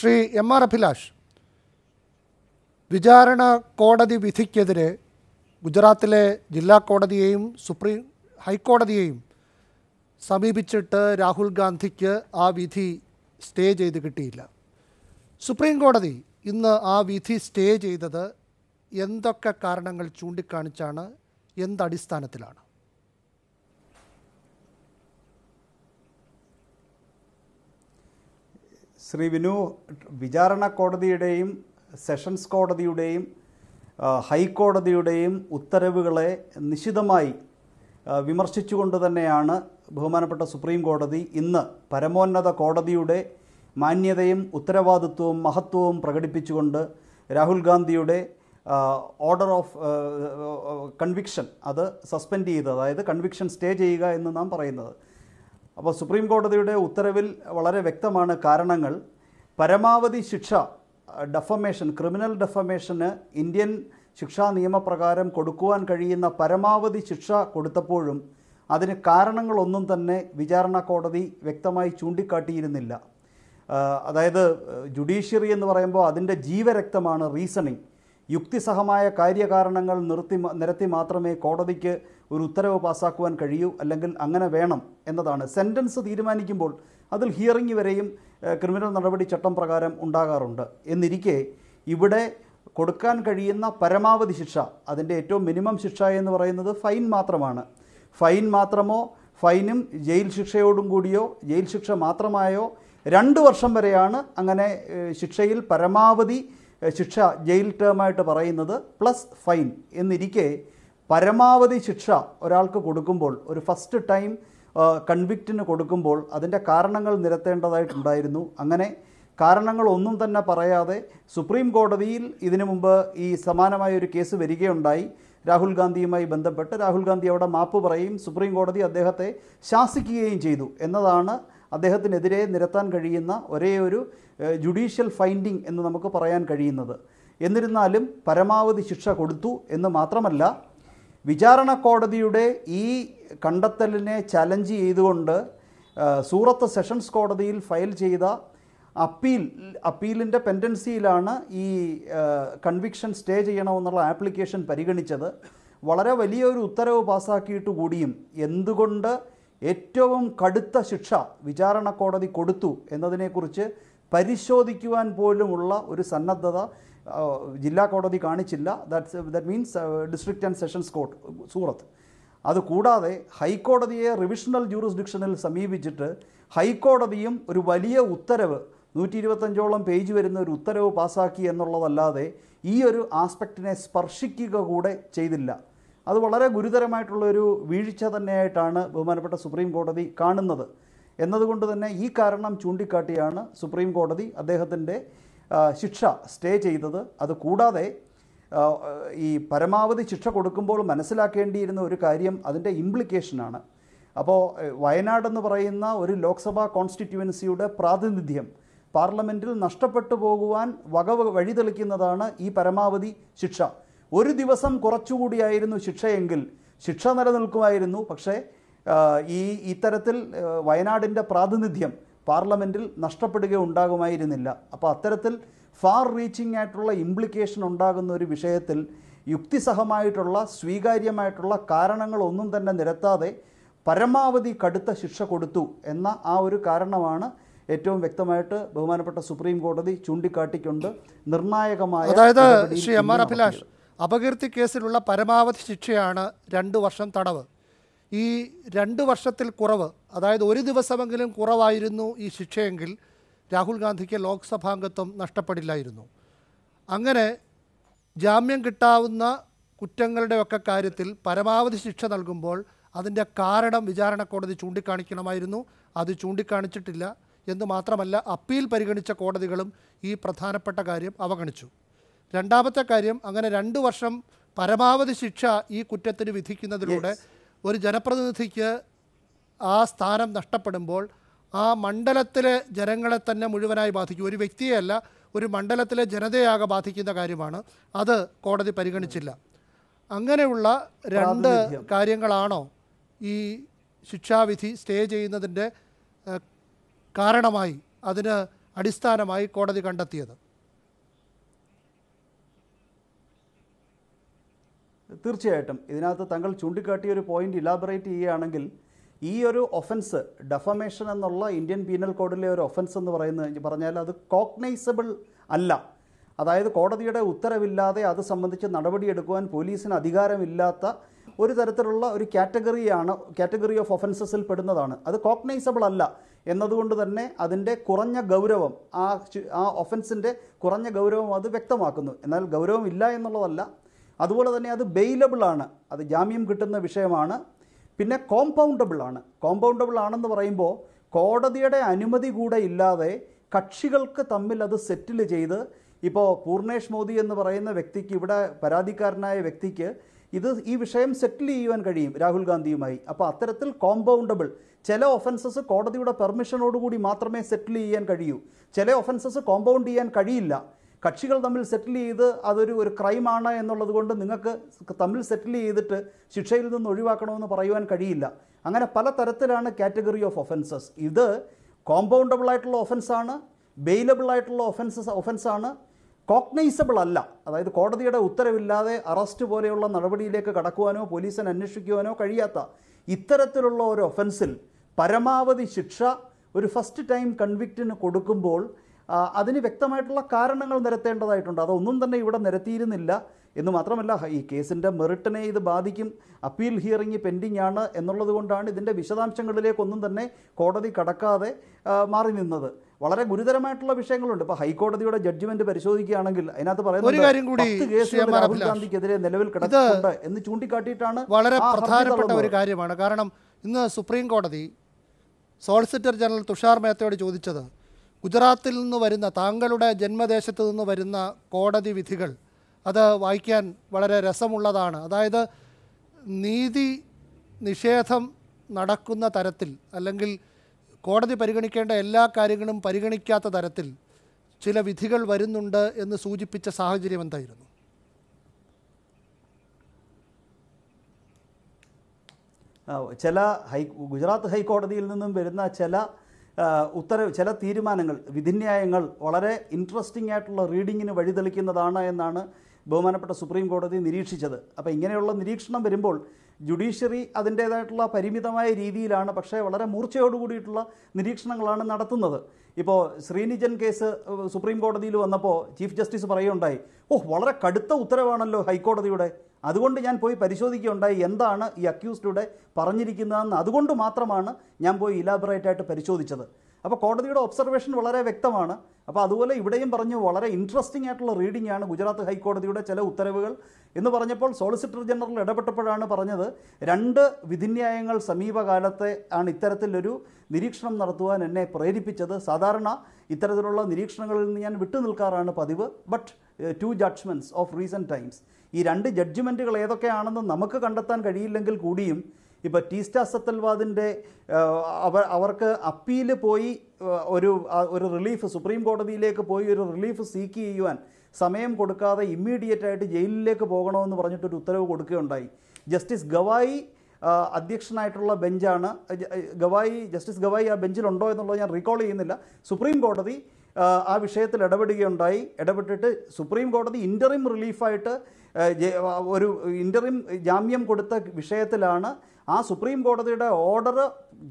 Shri M R Abhilash വിചാരണ കോടതി വിധിക്കെതിരെ ഗുജറാത്തിലെ ജില്ലാ കോടതിയെയും സുപ്രീം ഹൈക്കോടതിയെയും സമീപിച്ചിട്ട് രാഹുൽ ഗാന്ധിക്ക് ആ വിധി സ്റ്റേ ചെയ്ത് കിട്ടിയില്ല സുപ്രീം കോടതി ഇന്ന് ആ വിധി സ്റ്റേ ചെയ്തത് എന്തൊക്കെ കാരണങ്ങൾ ചൂണ്ടിക്കാണിച്ചാണ് എന്തടിസ്ഥാനത്തിലാണ് ശ്രീ വിനു വിചാരണ കോടതിയുടെയും സെഷൻസ് കോടതിയുടെയും ഹൈക്കോടതിയുടെയും ഉത്തരവുകളെ നിശിതമായി വിമർശിച്ചുകൊണ്ട് തന്നെയാണ് ബഹുമാനപ്പെട്ട സുപ്രീം കോടതി ഇന്ന് പരമോന്നത കോടതിയുടെ മാന്യതയും ഉത്തരവാദിത്വവും മഹത്വവും പ്രകടിപ്പിച്ചുകൊണ്ട് രാഹുൽ ഗാന്ധിയുടെ ഓർഡർ ഓഫ് കൺവിക്ഷൻ അത് സസ്പെൻഡ് ചെയ്ത് അതായത് കൺവിക്ഷൻ സ്റ്റേ ചെയ്യുക എന്ന് നാം പറയുന്നത് അപ്പോൾ സുപ്രീം കോടതിയുടെ ഉത്തരവിൽ വളരെ വ്യക്തമാണ് കാരണങ്ങൾ പരമാവധി ശിക്ഷ ഡെഫമേഷൻ ക്രിമിനൽ ഡെഫമേഷന് ഇന്ത്യൻ ശിക്ഷാ നിയമപ്രകാരം കൊടുക്കുവാൻ കഴിയുന്ന പരമാവധി ശിക്ഷ കൊടുത്തപ്പോഴും അതിന് കാരണങ്ങളൊന്നും തന്നെ വിചാരണ കോടതി വ്യക്തമായി ചൂണ്ടിക്കാട്ടിയിരുന്നില്ല അതായത് ജുഡീഷ്യറി എന്ന് പറയുമ്പോൾ അതിൻ്റെ ജീവരക്തമാണ് റീസണിങ് യുക്തിസഹമായ കാര്യകാരണങ്ങൾ നിർത്തി നിരത്തി മാത്രമേ കോടതിക്ക് ഒരു ഉത്തരവ് പാസ്സാക്കുവാൻ കഴിയൂ അല്ലെങ്കിൽ അങ്ങനെ വേണം എന്നതാണ് സെൻറ്റൻസ് തീരുമാനിക്കുമ്പോൾ അതിൽ ഹിയറിംഗ് വരെയും ക്രിമിനൽ നടപടി ചട്ടം പ്രകാരം ഉണ്ടാകാറുണ്ട് എന്നിരിക്കെ ഇവിടെ കൊടുക്കാൻ കഴിയുന്ന പരമാവധി ശിക്ഷ അതിൻ്റെ ഏറ്റവും മിനിമം ശിക്ഷ എന്ന് പറയുന്നത് ഫൈൻ മാത്രമാണ് ഫൈൻ മാത്രമോ ഫൈനും ജയിൽ ശിക്ഷയോടും കൂടിയോ ജയിൽ ശിക്ഷ മാത്രമായോ രണ്ട് വർഷം വരെയാണ് അങ്ങനെ ശിക്ഷയിൽ പരമാവധി ശിക്ഷ ജയിൽ ടേമായിട്ട് പറയുന്നത് പ്ലസ് ഫൈൻ എന്നിരിക്കെ പരമാവധി ശിക്ഷ ഒരാൾക്ക് കൊടുക്കുമ്പോൾ ഒരു ഫസ്റ്റ് ടൈം കൺവിക്റ്റിന് കൊടുക്കുമ്പോൾ അതിൻ്റെ കാരണങ്ങൾ നിരത്തേണ്ടതായിട്ടുണ്ടായിരുന്നു അങ്ങനെ കാരണങ്ങളൊന്നും തന്നെ പറയാതെ സുപ്രീം കോടതിയിൽ ഇതിനു മുമ്പ് ഈ സമാനമായ ഒരു കേസ് വരികയുണ്ടായി രാഹുൽ ഗാന്ധിയുമായി ബന്ധപ്പെട്ട് രാഹുൽ ഗാന്ധി അവിടെ മാപ്പ് പറയും സുപ്രീം കോടതി അദ്ദേഹത്തെ ശാസിക്കുകയും ചെയ്തു എന്നതാണ് അദ്ദേഹത്തിനെതിരെ നിരത്താൻ കഴിയുന്ന ഒരേ ഒരു ജുഡീഷ്യൽ ഫൈൻഡിങ് എന്ന് നമുക്ക് പറയാൻ കഴിയുന്നത് എന്നിരുന്നാലും പരമാവധി ശിക്ഷ കൊടുത്തു എന്ന് മാത്രമല്ല വിചാരണ കോടതിയുടെ ഈ കണ്ടെത്തലിനെ ചലഞ്ച് ചെയ്തുകൊണ്ട് സൂറത്ത് സെഷൻസ് കോടതിയിൽ ഫയൽ ചെയ്ത അപ്പീൽ അപ്പീലിൻ്റെ പെൻഡൻസിയിലാണ് ഈ കൺവിക്ഷൻ സ്റ്റേ ചെയ്യണമെന്നുള്ള ആപ്ലിക്കേഷൻ പരിഗണിച്ചത് വളരെ വലിയൊരു ഉത്തരവ് പാസ്സാക്കിയിട്ട് കൂടിയും എന്തുകൊണ്ട് ഏറ്റവും കടുത്ത ശിക്ഷ വിചാരണ കോടതി കൊടുത്തു എന്നതിനെക്കുറിച്ച് പരിശോധിക്കുവാൻ പോലുമുള്ള ഒരു സന്നദ്ധത ജില്ലാ കോടതി കാണിച്ചില്ല that's that means district and sessions court Surat അതുകൂടാതെ ഹൈക്കോടതിയെ റിവിഷണൽ ജൂറിസ്ഡിക്ഷനിൽ സമീപിച്ചിട്ട് ഹൈക്കോടതിയും ഒരു വലിയ ഉത്തരവ് നൂറ്റി ഇരുപത്തഞ്ചോളം പേജ് വരുന്ന ഒരു ഉത്തരവ് പാസാക്കി എന്നുള്ളതല്ലാതെ ഈ ഒരു ആസ്പെക്റ്റിനെ സ്പർശിക്കുക കൂടെ ചെയ്തില്ല അത് വളരെ ഗുരുതരമായിട്ടുള്ളൊരു വീഴ്ച തന്നെയായിട്ടാണ് ബഹുമാനപ്പെട്ട സുപ്രീം കോടതി കാണുന്നത് എന്നതുകൊണ്ട് തന്നെ ഈ കാരണം ചൂണ്ടിക്കാട്ടിയാണ് സുപ്രീം കോടതി അദ്ദേഹത്തിൻ്റെ ശിക്ഷ സ്റ്റേ ചെയ്തത് അത് കൂടാതെ ഈ പരമാവധി ശിക്ഷ കൊടുക്കുമ്പോൾ മനസ്സിലാക്കേണ്ടിയിരുന്ന ഒരു കാര്യം അതിൻ്റെ ഇംപ്ലിക്കേഷനാണ് അപ്പോൾ വയനാടെന്ന് പറയുന്ന ഒരു ലോക്സഭാ കോൺസ്റ്റിറ്റ്യുവൻസിയുടെ പ്രാതിനിധ്യം പാർലമെൻറ്റിൽ നഷ്ടപ്പെട്ടു പോകുവാൻ വക വഴിതെളിക്കുന്നതാണ് ഈ പരമാവധി ശിക്ഷ ഒരു ദിവസം കുറച്ചുകൂടിയായിരുന്നു ശിക്ഷയെങ്കിൽ ശിക്ഷ നിലനിൽക്കുമായിരുന്നു പക്ഷേ ഈ ഇത്തരത്തിൽ വയനാടിൻ്റെ പ്രാതിനിധ്യം പാർലമെൻറ്റിൽ നഷ്ടപ്പെടുകയുണ്ടാകുമായിരുന്നില്ല അപ്പോൾ അത്തരത്തിൽ ഫാർ റീച്ചിങ് ആയിട്ടുള്ള ഇംപ്ലിക്കേഷൻ ഉണ്ടാകുന്ന ഒരു വിഷയത്തിൽ യുക്തിസഹമായിട്ടുള്ള സ്വീകാര്യമായിട്ടുള്ള കാരണങ്ങളൊന്നും തന്നെ നിരത്താതെ പരമാവധി കടുത്ത ശിക്ഷ കൊടുത്തു എന്ന ആ ഒരു കാരണമാണ് ഏറ്റവും വ്യക്തമായിട്ട് ബഹുമാനപ്പെട്ട സുപ്രീം കോടതി ചൂണ്ടിക്കാട്ടിക്കൊണ്ട് നിർണായകമായ അതായത് ശ്രീ എം ആർ അഭിലാഷ് അപകീർത്തി കേസിലുള്ള പരമാവധി ശിക്ഷയാണ് രണ്ട് വർഷം തടവ് ഈ രണ്ട് വർഷത്തിൽ കുറവ് അതായത് ഒരു ദിവസമെങ്കിലും കുറവായിരുന്നു ഈ ശിക്ഷയെങ്കിൽ രാഹുൽ ഗാന്ധിക്ക് ലോക്സഭാംഗത്വം നഷ്ടപ്പെടില്ലായിരുന്നു അങ്ങനെ ജാമ്യം കിട്ടാവുന്ന കുറ്റങ്ങളുടെയൊക്കെ കാര്യത്തിൽ പരമാവധി ശിക്ഷ നൽകുമ്പോൾ അതിൻ്റെ കാരണം വിചാരണ കോടതി ചൂണ്ടിക്കാണിക്കണമായിരുന്നു അത് ചൂണ്ടിക്കാണിച്ചിട്ടില്ല എന്ന് മാത്രമല്ല അപ്പീൽ പരിഗണിച്ച കോടതികളും ഈ പ്രധാനപ്പെട്ട കാര്യം അവഗണിച്ചു രണ്ടാമത്തെ കാര്യം അങ്ങനെ രണ്ട് വർഷം പരമാവധി ശിക്ഷ ഈ കുറ്റത്തിന് വിധിക്കുന്നതിലൂടെ ഒരു ജനപ്രതിനിധിക്ക് ആ സ്ഥാനം നഷ്ടപ്പെടുമ്പോൾ ആ മണ്ഡലത്തിലെ ജനങ്ങളെ തന്നെ മുഴുവനായി ബാധിക്കും ഒരു വ്യക്തിയെയല്ല ഒരു മണ്ഡലത്തിലെ ജനതയാകെ ബാധിക്കുന്ന കാര്യമാണ് അത് കോടതി പരിഗണിച്ചില്ല അങ്ങനെയുള്ള രണ്ട് കാര്യങ്ങളാണോ ഈ ശിക്ഷാവിധി സ്റ്റേ ചെയ്യുന്നതിൻ്റെ കാരണമായി അതിന് അടിസ്ഥാനമായി കോടതി കണ്ടെത്തിയത് തീർച്ചയായിട്ടും ഇതിനകത്ത് താങ്കൾ ചൂണ്ടിക്കാട്ടിയ ഒരു പോയിന്റ് ഇലാബറേറ്റ് ചെയ്യുകയാണെങ്കിൽ ഈ ഒരു ഒഫൻസ് ഡെഫമേഷൻ എന്നുള്ള ഇന്ത്യൻ പീനൽ കോഡിലെ ഒരു ഒഫൻസ് എന്ന് പറയുന്നത് പറഞ്ഞാൽ അത് കോഗ്നൈസബിൾ അല്ല അതായത് കോടതിയുടെ ഉത്തരവില്ലാതെ അത് സംബന്ധിച്ച് നടപടിയെടുക്കുവാൻ പോലീസിന് അധികാരമില്ലാത്ത ഒരു തരത്തിലുള്ള ഒരു കാറ്റഗറിയാണ് കാറ്റഗറി ഓഫ് ഒഫൻസസിൽ പെടുന്നതാണ് അത് കോഗ്നൈസബിൾ അല്ല എന്നതുകൊണ്ട് തന്നെ അതിൻ്റെ കുറഞ്ഞ ഗൗരവം ആ ആ ഒഫൻസിൻ്റെ കുറഞ്ഞ ഗൗരവം അത് വ്യക്തമാക്കുന്നു എന്നാൽ ഗൗരവം ഇല്ല എന്നുള്ളതല്ല അതുപോലെ തന്നെ അത് ബെയിലബിളാണ് അത് ജാമ്യം കിട്ടുന്ന വിഷയമാണ് പിന്നെ കോമ്പൗണ്ടബിളാണ് കോമ്പൗണ്ടബിൾ ആണെന്ന് പറയുമ്പോൾ കോടതിയുടെ അനുമതി കൂടെ ഇല്ലാതെ കക്ഷികൾക്ക് തമ്മിൽ അത് സെറ്റിൽ ചെയ്ത് ഇപ്പോൾ പൂർണേഷ് മോദി എന്ന് പറയുന്ന വ്യക്തിക്ക് ഇവിടെ പരാതിക്കാരനായ വ്യക്തിക്ക് ഇത് ഈ വിഷയം സെറ്റിൽ ചെയ്യുവാൻ കഴിയും രാഹുൽ ഗാന്ധിയുമായി അപ്പോൾ അത്തരത്തിൽ കോമ്പൗണ്ടബിൾ ചില ഒഫൻസസ് കോടതിയുടെ പെർമിഷനോടുകൂടി മാത്രമേ സെറ്റിൽ ചെയ്യാൻ കഴിയൂ ചില ഒഫൻസസ് കോമ്പൗണ്ട് ചെയ്യാൻ കഴിയില്ല കക്ഷികൾ തമ്മിൽ സെറ്റിൽ ചെയ്ത് അതൊരു ഒരു ക്രൈമാണ് എന്നുള്ളത് കൊണ്ട് നിങ്ങൾക്ക് തമ്മിൽ സെറ്റിൽ ചെയ്തിട്ട് ശിക്ഷയിൽ നിന്ന് ഒഴിവാക്കണമെന്ന് പറയുവാൻ കഴിയില്ല അങ്ങനെ പല തരത്തിലാണ് കാറ്റഗറി ഓഫ് ഒഫൻസസ് ഇത് കോമ്പൗണ്ടബിൾ ആയിട്ടുള്ള ഒഫൻസാണ് ബെയിലബിൾ ആയിട്ടുള്ള ഒഫൻസസ് ഒഫൻസാണ് കോഗ്നൈസബിൾ അല്ല അതായത് കോടതിയുടെ ഉത്തരവില്ലാതെ അറസ്റ്റ് പോലെയുള്ള നടപടിയിലേക്ക് കടക്കുവാനോ പോലീസിനെ അന്വേഷിക്കുവാനോ കഴിയാത്ത ഇത്തരത്തിലുള്ള ഒരു ഒഫൻസിൽ പരമാവധി ശിക്ഷ ഒരു ഫസ്റ്റ് ടൈം കൺവിക്റ്റിന് കൊടുക്കുമ്പോൾ അതിന് വ്യക്തമായിട്ടുള്ള കാരണങ്ങൾ നിരത്തേണ്ടതായിട്ടുണ്ട് അതൊന്നും തന്നെ ഇവിടെ നിരത്തിയിരുന്നില്ല എന്ന് മാത്രമല്ല ഈ കേസിൻ്റെ മെറിട്ടിനെ ഇത് ബാധിക്കും അപ്പീൽ ഹിയറിംഗ് പെൻഡിംഗ് ആണ് എന്നുള്ളത് കൊണ്ടാണ് ഇതിൻ്റെ വിശദാംശങ്ങളിലേക്കൊന്നും തന്നെ കോടതി കടക്കാതെ മാറി നിന്നത് വളരെ ഗുരുതരമായിട്ടുള്ള വിഷയങ്ങളുണ്ട് ഇപ്പോൾ ഹൈക്കോടതിയുടെ ജഡ്ജ്മെന്റ് പരിശോധിക്കുകയാണെങ്കിൽ അതിനകത്ത് പറയുന്നത് കേസുകൾ രാഹുൽ ഗാന്ധിക്കെതിരെ നിലവിൽ കിടക്കുന്നുണ്ട് എന്ന് ചൂണ്ടിക്കാട്ടിയിട്ടാണ് വളരെ പ്രധാനപ്പെട്ട ഒരു കാര്യമാണ് കാരണം ഇന്ന് സുപ്രീം കോടതി സോളിസിറ്റർ ജനറൽ തുഷാർ മേത്തയോട് ചോദിച്ചത് ഗുജറാത്തിൽ നിന്ന് വരുന്ന താങ്കളുടെ ജന്മദേശത്ത് നിന്ന് വരുന്ന കോടതി വിധികൾ അത് വായിക്കാൻ വളരെ രസമുള്ളതാണ് അതായത് നീതി നിഷേധം നടക്കുന്ന തരത്തിൽ അല്ലെങ്കിൽ കോടതി പരിഗണിക്കേണ്ട എല്ലാ കാര്യങ്ങളും പരിഗണിക്കാത്ത തരത്തിൽ ചില വിധികൾ വരുന്നുണ്ട് എന്ന് സൂചിപ്പിച്ച സാഹചര്യം എന്തായിരുന്നു ചില ഹൈ ഗുജറാത്ത് ഹൈക്കോടതിയിൽ നിന്നും വരുന്ന ചില ഉത്തരവ് ചില തീരുമാനങ്ങൾ വിധിന്യായങ്ങൾ വളരെ ഇൻട്രസ്റ്റിംഗ് ആയിട്ടുള്ള റീഡിങ്ങിന് വഴിതെളിക്കുന്നതാണ് എന്നാണ് ബഹുമാനപ്പെട്ട സുപ്രീം കോടതി നിരീക്ഷിച്ചത് അപ്പോൾ ഇങ്ങനെയുള്ള നിരീക്ഷണം വരുമ്പോൾ ജുഡീഷ്യറി അതിൻ്റേതായിട്ടുള്ള പരിമിതമായ രീതിയിലാണ് പക്ഷേ വളരെ മൂർച്ചയോട് നിരീക്ഷണങ്ങളാണ് നടത്തുന്നത് ഇപ്പോൾ ശ്രീനിജൻ കേസ് സുപ്രീം കോടതിയിൽ വന്നപ്പോൾ ചീഫ് ജസ്റ്റിസ് പറയുകയുണ്ടായി ഓ വളരെ കടുത്ത ഉത്തരവാണല്ലോ ഹൈക്കോടതിയുടെ അതുകൊണ്ട് ഞാൻ പോയി പരിശോധിക്കുകയുണ്ടായി എന്താണ് ഈ അക്യൂസ്ഡുടെ പറഞ്ഞിരിക്കുന്നതെന്ന് അതുകൊണ്ട് മാത്രമാണ് ഞാൻ പോയി ഇലാബറേറ്റ് ആയിട്ട് പരിശോധിച്ചത് അപ്പോൾ കോടതിയുടെ ഒബ്സർവേഷൻ വളരെ വ്യക്തമാണ് അപ്പോൾ അതുപോലെ ഇവിടെയും പറഞ്ഞു വളരെ ഇൻട്രസ്റ്റിംഗ് ആയിട്ടുള്ള റീഡിംഗ് ആണ് ഗുജറാത്ത് ഹൈക്കോടതിയുടെ ചില ഉത്തരവുകൾ എന്ന് പറഞ്ഞപ്പോൾ സോളിസിറ്റർ ജനറൽ ഇടപെട്ടപ്പോഴാണ് പറഞ്ഞത് രണ്ട് വിധിന്യായങ്ങൾ സമീപകാലത്തെ ആണ് ഇത്തരത്തിലൊരു നിരീക്ഷണം നടത്തുവാൻ എന്നെ പ്രേരിപ്പിച്ചത് സാധാരണ ഇത്തരത്തിലുള്ള നിരീക്ഷണങ്ങളിൽ നിന്ന് ഞാൻ നിൽക്കാറാണ് പതിവ് but two judgments of recent times ഈ രണ്ട് ജഡ്ജ്മെൻറ്റുകൾ ഏതൊക്കെയാണെന്ന് നമുക്ക് കണ്ടെത്താൻ കഴിയില്ലെങ്കിൽ കൂടിയും ഇപ്പോൾ ടീസ്റ്റ സത്തൽവാദിൻ്റെ അവർ അവർക്ക് അപ്പീൽ പോയി ഒരു ഒരു റിലീഫ് സുപ്രീം കോടതിയിലേക്ക് പോയി ഒരു റിലീഫ് സീക്ക് ചെയ്യുവാൻ സമയം കൊടുക്കാതെ ഇമ്മീഡിയറ്റ് ആയിട്ട് ജയിലിലേക്ക് പോകണമെന്ന് പറഞ്ഞിട്ടൊരു ഉത്തരവ് കൊടുക്കുകയുണ്ടായി ജസ്റ്റിസ് ഗവായി അധ്യക്ഷനായിട്ടുള്ള ബെഞ്ചാണ് ഗവായി ജസ്റ്റിസ് ഗവായി ആ ബെഞ്ചിലുണ്ടോ എന്നുള്ളത് ഞാൻ റീകോൾ ചെയ്യുന്നില്ല സുപ്രീം കോടതി ആ വിഷയത്തിൽ ഇടപെടുകയുണ്ടായി ഇടപെട്ടിട്ട് സുപ്രീം കോടതി ഇൻ്ററിം റിലീഫായിട്ട് ഒരു ഇൻ്ററിം ജാമ്യം കൊടുത്ത വിഷയത്തിലാണ് ആ സുപ്രീം കോടതിയുടെ ഓർഡർ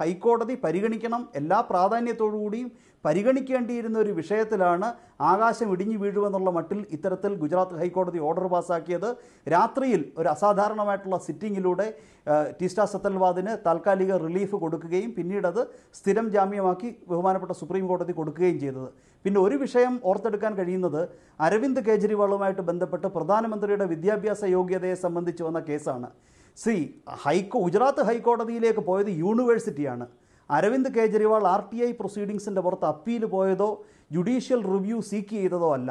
ഹൈക്കോടതി പരിഗണിക്കണം എല്ലാ പ്രാധാന്യത്തോടുകൂടിയും പരിഗണിക്കേണ്ടിയിരുന്ന ഒരു വിഷയത്തിലാണ് ആകാശം ഇടിഞ്ഞു വീഴുമെന്നുള്ള മട്ടിൽ ഇത്തരത്തിൽ ഗുജറാത്ത് ഹൈക്കോടതി ഓർഡർ പാസ്സാക്കിയത് രാത്രിയിൽ ഒരു അസാധാരണമായിട്ടുള്ള സിറ്റിങ്ങിലൂടെ ടീസ്റ്റ സത്തൽവാദിന് താൽക്കാലിക റിലീഫ് കൊടുക്കുകയും പിന്നീടത് സ്ഥിരം ജാമ്യമാക്കി ബഹുമാനപ്പെട്ട സുപ്രീം കോടതി കൊടുക്കുകയും ചെയ്തത് പിന്നെ ഒരു വിഷയം ഓർത്തെടുക്കാൻ കഴിയുന്നത് അരവിന്ദ് കേജ്രിവാളുമായിട്ട് ബന്ധപ്പെട്ട് പ്രധാനമന്ത്രിയുടെ വിദ്യാഭ്യാസ യോഗ്യതയെ സംബന്ധിച്ച് വന്ന കേസാണ് സി ഹൈക്കോ ഗുജറാത്ത് ഹൈക്കോടതിയിലേക്ക് പോയത് യൂണിവേഴ്സിറ്റിയാണ് Arvind Kejriwal R T I പ്രൊസീഡിങ്സിൻ്റെ പുറത്ത് അപ്പീൽ പോയതോ ജുഡീഷ്യൽ റിവ്യൂ സീക്ക് ചെയ്തതോ അല്ല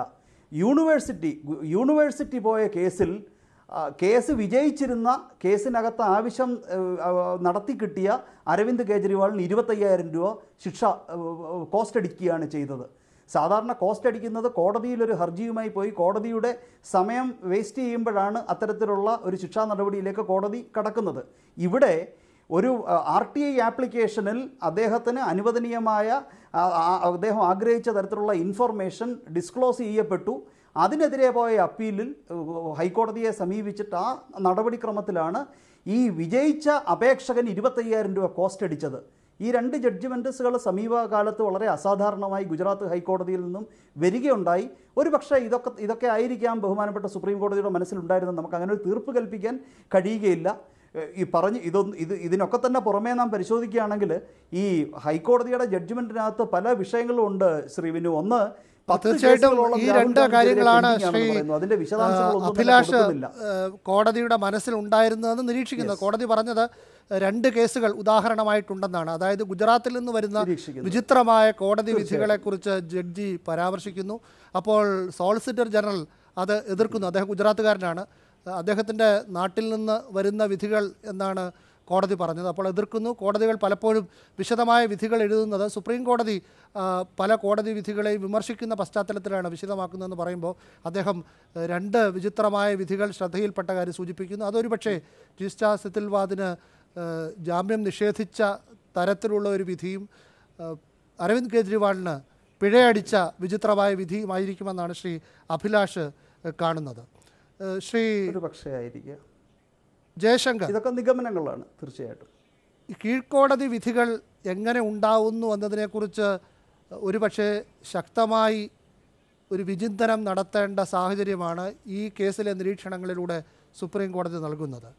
യൂണിവേഴ്സിറ്റി യൂണിവേഴ്സിറ്റി പോയ കേസിൽ കേസ് വിജയിച്ചിരുന്ന കേസിനകത്ത് ആവശ്യം നടത്തി കിട്ടിയ അരവിന്ദ് കേജ്രിവാളിന് ഇരുപത്തയ്യായിരം രൂപ ശിക്ഷ കോസ്റ്റ് അടിക്കുകയാണ് ചെയ്തത് സാധാരണ കോസ്റ്റ് അടിക്കുന്നത് കോടതിയിലൊരു ഹർജിയുമായി പോയി കോടതിയുടെ സമയം വേസ്റ്റ് ചെയ്യുമ്പോഴാണ് അത്തരത്തിലുള്ള ഒരു ശിക്ഷാ നടപടിയിലേക്ക് കോടതി കടക്കുന്നത് ഇവിടെ ഒരു ആർ ടി ഐ ആപ്ലിക്കേഷനിൽ അദ്ദേഹത്തിന് അനുവദനീയമായ അദ്ദേഹം ആഗ്രഹിച്ച തരത്തിലുള്ള ഇൻഫർമേഷൻ ഡിസ്ക്ലോസ് ചെയ്യപ്പെട്ടു അതിനെതിരെ പോയ അപ്പീലിൽ ഹൈക്കോടതിയെ സമീപിച്ചിട്ട് ആ നടപടിക്രമത്തിലാണ് ഈ വിജയിച്ച അപേക്ഷകൻ ഇരുപത്തയ്യായിരം രൂപ കോസ്റ്റ് അടിച്ചത് ഈ രണ്ട് ജഡ്ജ്മെൻറ്റ്സുകൾ സമീപകാലത്ത് വളരെ അസാധാരണമായി ഗുജറാത്ത് ഹൈക്കോടതിയിൽ നിന്നും വരികയുണ്ടായി ഒരു പക്ഷേ ഇതൊക്കെ ഇതൊക്കെ ആയിരിക്കാം ബഹുമാനപ്പെട്ട സുപ്രീം കോടതിയുടെ മനസ്സിലുണ്ടായിരുന്നത് നമുക്ക് അങ്ങനെ ഒരു തീർപ്പ് കൽപ്പിക്കാൻ കഴിയുകയില്ല ഈ പറഞ്ഞ് ഇതൊന്ന് ഇത് ഇതിനൊക്കെ തന്നെ പുറമേ നാം പരിശോധിക്കുകയാണെങ്കിൽ ഈ ഹൈക്കോടതിയുടെ ജഡ്ജ്മെൻറ്റിനകത്ത് പല വിഷയങ്ങളും ഉണ്ട് ശ്രീവിനു ഒന്ന് തീർച്ചയായിട്ടും ഈ രണ്ട് കാര്യങ്ങളാണ് ശ്രീ അഭിലാഷ് കോടതിയുടെ മനസ്സിൽ ഉണ്ടായിരുന്നതെന്ന് നിരീക്ഷിക്കുന്നത് കോടതി പറഞ്ഞത് രണ്ട് കേസുകൾ ഉദാഹരണമായിട്ടുണ്ടെന്നാണ് അതായത് ഗുജറാത്തിൽ നിന്ന് വരുന്ന വിചിത്രമായ കോടതി വിധികളെക്കുറിച്ച് ജഡ്ജി പരാമർശിക്കുന്നു അപ്പോൾ സോളിസിറ്റർ ജനറൽ അത് എതിർക്കുന്നു അദ്ദേഹം ഗുജറാത്തുകാരനാണ് അദ്ദേഹത്തിൻ്റെ നാട്ടിൽ നിന്ന് വരുന്ന വിധികൾ എന്നാണ് കോടതി പറഞ്ഞത് അപ്പോൾ എതിർക്കുന്നു കോടതികൾ പലപ്പോഴും വിശദമായ വിധികൾ എഴുതുന്നത് സുപ്രീം കോടതി പല കോടതി വിധികളെ വിമർശിക്കുന്ന പശ്ചാത്തലത്തിലാണ് വിശദമാക്കുന്നതെന്ന് പറയുമ്പോൾ അദ്ദേഹം രണ്ട് വിചിത്രമായ വിധികൾ ശ്രദ്ധയിൽപ്പെട്ട കാര്യം സൂചിപ്പിക്കുന്നു അതൊരു പക്ഷേ ജിസ്റ്റ സിത്തിൽവാദിന് ജാമ്യം നിഷേധിച്ച തരത്തിലുള്ള ഒരു വിധിയും അരവിന്ദ് കെജ്രിവാളിന് പിഴയടിച്ച വിചിത്രമായ വിധിയുമായിരിക്കുമെന്നാണ് ശ്രീ അഭിലാഷ് കാണുന്നത് ശ്രീ ഒരു പക്ഷേ ആയിരിക്കുക ജയശങ്കർ ഇതൊക്കെ നിഗമനങ്ങളാണ് തീർച്ചയായിട്ടും കീഴ്ക്കോടതി വിധികൾ എങ്ങനെ ഉണ്ടാവുന്നു എന്നതിനെക്കുറിച്ച് ഒരുപക്ഷെ ശക്തമായി ഒരു വിചിന്തനം നടത്തേണ്ട സാഹചര്യമാണ് ഈ കേസിലെ നിരീക്ഷണങ്ങളിലൂടെ സുപ്രീം കോടതി നൽകുന്നത്